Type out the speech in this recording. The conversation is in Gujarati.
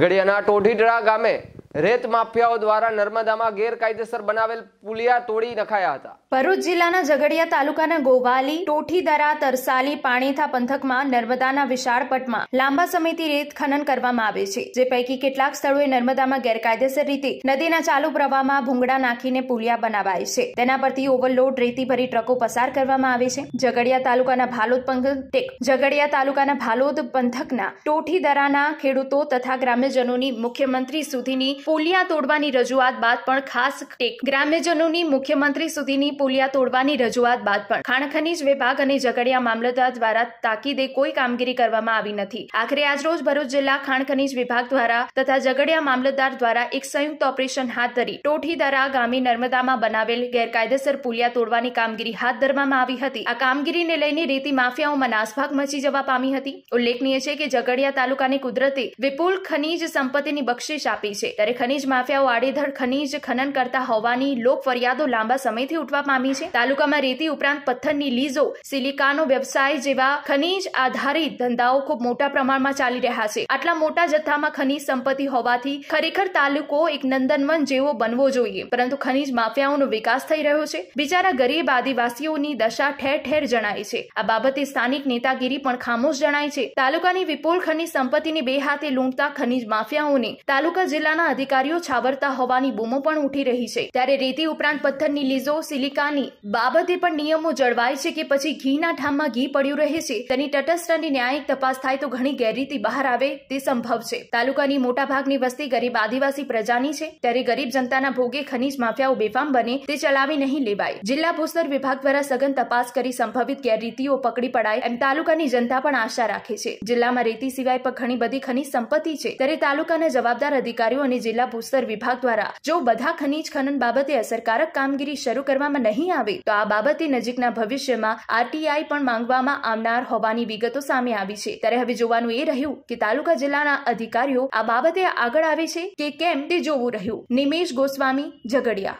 ઝઘડિયાના ટોઢીડરા ગામે રેત માફિયાઓ દ્વારા નર્મદામાં ગેરકાયદેસર બનાવેલ પુલિયા તોડી નખાયા હતા ભરૂચ જિલ્લાના ઝઘડિયા તાલુકાના ગોવાલી ટોઠીદરા તરસાલી પાણીથા પંથકમાં નર્મદાના વિશાળ પટમાં લાંબા સમયથી રેત ખનન કરવામાં આવે છે જે પૈકી કેટલાક સ્થળોએ નર્મદામાં ગેરકાયદેસર રીતે નદીના ચાલુ પ્રવાહમાં ભૂંગળા નાખીને પુલિયા બનાવાય છે તેના પરથી ઓવરલોડ રેતી ભરી ટ્રકો પસાર કરવામાં આવે છે ઝઘડિયા તાલુકાના ભાલોદ પંથક ઝઘડિયા તાલુકાના ભાલોદ પંથકના ટોઠીદરાના ખેડૂતો તથા ગ્રામ્યજનોની મુખ્યમંત્રી સુધીની પોલિયા તોડવાની રજૂઆત બાદ પણ ખાસ ગ્રામ્યજનોની મુખ્યમંત્રી સુધીની પોલિયા તોડવાની રજૂઆત બાદ પણ ખાણ ખનીજ વિભાગ અને ઝઘડિયા મામલતદાર દ્વારા તાકીદે કોઈ કામગીરી કરવામાં આવી નથી આખરે આજરોજ ભરૂચ જિલ્લા ખાણ ખનીજ વિભાગ દ્વારા તથા ઝઘડિયા મામલતદાર દ્વારા એક સંયુક્ત ઓપરેશન હાથ ધરી ટોઠીદરા ગામે નર્મદામાં બનાવેલ ગેરકાયદેસર પુલિયા તોડવાની કામગીરી હાથ ધરવામાં આવી હતી આ કામગીરીને લઈને રેતી માફિયાઓમાં નાસભાગ મચી જવા પામી હતી ઉલ્લેખનીય છે કે ઝઘડિયા તાલુકાની કુદરતે વિપુલ ખનીજ સંપત્તિની બક્ષિશ આપી છે ત્યારે ત્યારે ખનીજ માફિયાઓ આડેધડ ખનીજ ખનન કરતા હોવાની લોક ફરિયાદો લાંબા સમયથી ઉઠવા પામી છે તાલુકામાં રેતી ઉપરાંત પથ્થરની લીઝો સિલિકાનો વ્યવસાય જેવા ખનીજ આધારિત ધંધાઓ ખૂબ મોટા પ્રમાણમાં ચાલી રહ્યા છે આટલા મોટા જથ્થામાં ખનીજ સંપત્તિ હોવાથી ખરેખર તાલુકો એક નંદનવન જેવો બનવો જોઈએ પરંતુ ખનીજ માફિયાઓનો વિકાસ થઈ રહ્યો છે બિચારા ગરીબ આદિવાસીઓની દશા ઠેર ઠેર જણાય છે આ બાબતે સ્થાનિક નેતાગીરી પણ ખામોશ જણાય છે તાલુકાની વિપુલ ખનીજ સંપત્તિની બે હાથે લૂંટતા ખનીજ માફિયાઓને તાલુકા જિલ્લાના અધિકારીઓ છાવરતા હોવાની બૂમો પણ ઉઠી રહી છે ત્યારે રેતી ઉપરાંત પથ્થરની લીઝો સિલિકાની બાબતે પણ નિયમો જળવાય છે કે પછી ઘીના ઠામમાં ઘી પડ્યું રહે છે તેની તટસ્થ ન્યાયિક તપાસ થાય તો ઘણી ગેરરીતિ બહાર આવે તે સંભવ છે તાલુકાની મોટાભાગની વસ્તી ગરીબ આદિવાસી પ્રજાની છે ત્યારે ગરીબ જનતાના ભોગે ખનીજ માફિયાઓ બેફામ બને તે ચલાવી નહીં લેવાય જિલ્લા ભૂસ્તર વિભાગ દ્વારા સઘન તપાસ કરી સંભવિત ગેરરીતિઓ પકડી પડાય એમ તાલુકાની જનતા પણ આશા રાખે છે જિલ્લામાં રેતી સિવાય પણ ઘણી બધી ખનીજ સંપત્તિ છે ત્યારે તાલુકાના જવાબદાર અધિકારીઓ અને જિલ્લા ભૂસ્તર વિભાગ દ્વારા જો બધા ખનીજ ખનન બાબતે અસરકારક કામગીરી શરૂ કરવામાં નહીં આવે તો આ બાબતે નજીકના ભવિષ્યમાં આરટીઆઈ પણ માંગવામાં આવનાર હોવાની વિગતો સામે આવી છે ત્યારે હવે જોવાનું એ રહ્યું કે તાલુકા જિલ્લાના અધિકારીઓ આ બાબતે આગળ આવે છે કે કેમ તે જોવું રહ્યું નિમેશ ગોસ્વામી ઝઘડિયા